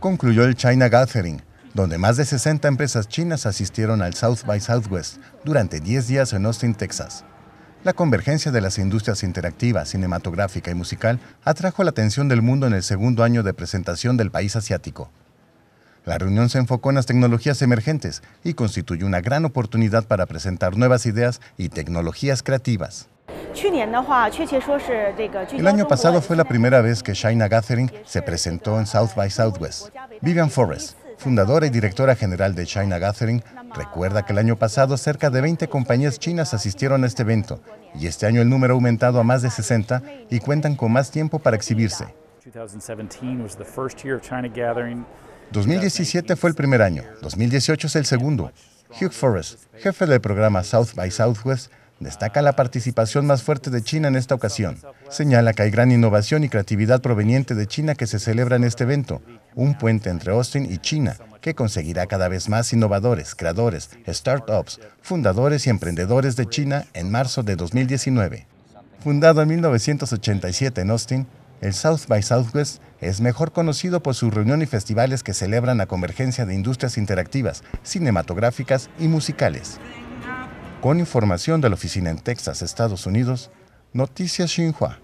concluyó el China Gathering, donde más de 60 empresas chinas asistieron al South by Southwest durante 10 días en Austin, Texas. La convergencia de las industrias interactivas, cinematográfica y musical atrajo la atención del mundo en el segundo año de presentación del país asiático. La reunión se enfocó en las tecnologías emergentes y constituyó una gran oportunidad para presentar nuevas ideas y tecnologías creativas. El año pasado fue la primera vez que China Gathering se presentó en South by Southwest. Vivian Forrest, fundadora y directora general de China Gathering, recuerda que el año pasado cerca de 20 compañías chinas asistieron a este evento y este año el número ha aumentado a más de 60 y cuentan con más tiempo para exhibirse. 2017 fue el primer año, 2018 es el segundo. Hugh Forrest, jefe del programa South by Southwest, Destaca la participación más fuerte de China en esta ocasión. Señala que hay gran innovación y creatividad proveniente de China que se celebra en este evento, un puente entre Austin y China, que conseguirá cada vez más innovadores, creadores, startups, fundadores y emprendedores de China en marzo de 2019. Fundado en 1987 en Austin, el South by Southwest es mejor conocido por su reunión y festivales que celebran la convergencia de industrias interactivas, cinematográficas y musicales. Con información de la oficina en Texas, Estados Unidos, Noticias Xinhua.